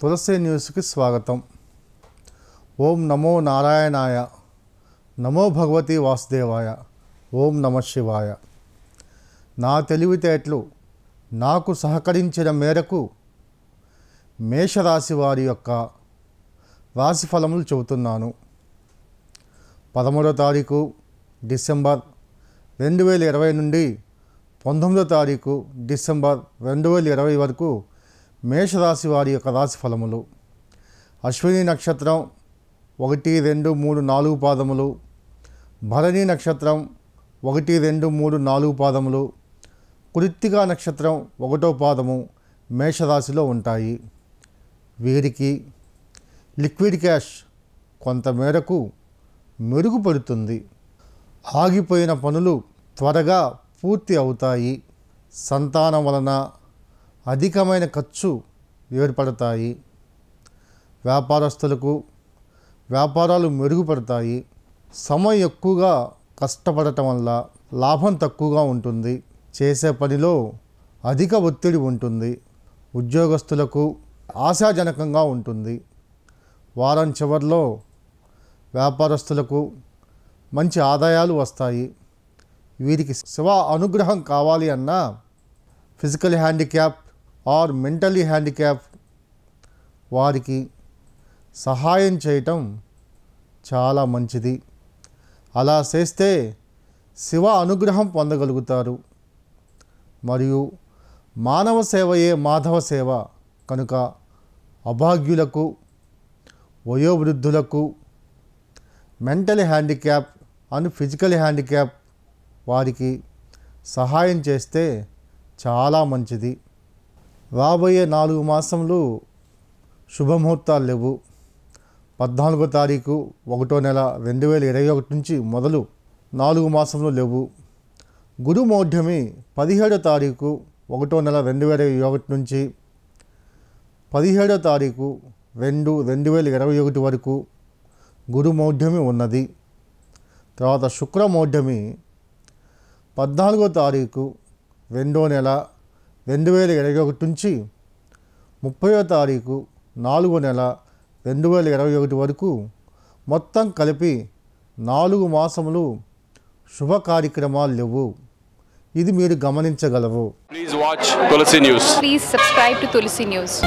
తులసి న్యూస్కి స్వాగతం ఓం నమో నారాయణాయ నమో భగవతి వాసుదేవాయ ఓం నమ శివాయ నా తెలివితేటలు నాకు సహకరించిన మేరకు మేషరాశి వారి యొక్క రాశి ఫలములు చెబుతున్నాను పదమూడో తారీఖు డిసెంబర్ రెండు వేల ఇరవై నుండి పంతొమ్మిదో తారీఖు డిసెంబర్ రెండు వేల ఇరవై వరకు మేషరాశి వారి యొక్క రాశి ఫలములు అశ్విని నక్షత్రం ఒకటి రెండు మూడు నాలుగు పాదములు భరణి నక్షత్రం ఒకటి రెండు మూడు నాలుగు పాదములు కృత్తిక నక్షత్రం ఒకటో పాదము మేషరాశిలో ఉంటాయి వీరికి లిక్విడ్ క్యాష్ కొంతమేరకు మెరుగుపడుతుంది ఆగిపోయిన పనులు త్వరగా పూర్తి అవుతాయి సంతానం వలన అధికమైన ఖర్చు ఏర్పడతాయి వ్యాపారస్తులకు వ్యాపారాలు మెరుగుపడతాయి సమయం ఎక్కువగా కష్టపడటం వల్ల లాభం తక్కువగా ఉంటుంది చేసే పనిలో అధిక ఒత్తిడి ఉంటుంది ఉద్యోగస్తులకు ఆశాజనకంగా ఉంటుంది వారం చివరిలో వ్యాపారస్తులకు మంచి ఆదాయాలు వస్తాయి వీరికి శివ అనుగ్రహం కావాలి అన్న physical handicap or mentally handicap వారికి సహాయం చేయటం చాలా మంచిది అలా చేస్తే శివ అనుగ్రహం పొందగలుగుతారు మరియు మానవ సేవయే మాధవ సేవ కనుక అభాగ్యులకు వయోవృద్ధులకు mental handicap and physical handicap వారికి సహాయం చేస్తే చాలా మంచిది రాబోయే నాలుగు మాసంలో శుభముహూర్తాలు లేవు పద్నాలుగో తారీఖు ఒకటో నెల రెండు వేల ఇరవై ఒకటి నుంచి మొదలు నాలుగు మాసంలో లేవు గురుమౌఢ్యమి పదిహేడో తారీఖు ఒకటో నెల రెండు వేల ఇరవై ఒకటి నుంచి పదిహేడో తారీఖు రెండు రెండు వేల ఇరవై ఒకటి వరకు గురు ఉన్నది తర్వాత శుక్రమౌఢ్యమి పద్నాలుగో తారీఖు రెండో నెల రెండు వేల ఇరవై ఒకటి నుంచి ముప్పయో తారీఖు నాలుగో నెల రెండు వేల ఇరవై ఒకటి వరకు మొత్తం కలిపి నాలుగు మాసములు శుభ కార్యక్రమాలు లేవు ఇది మీరు గమనించగలవు please watch Tulasi news please subscribe to Tulasi news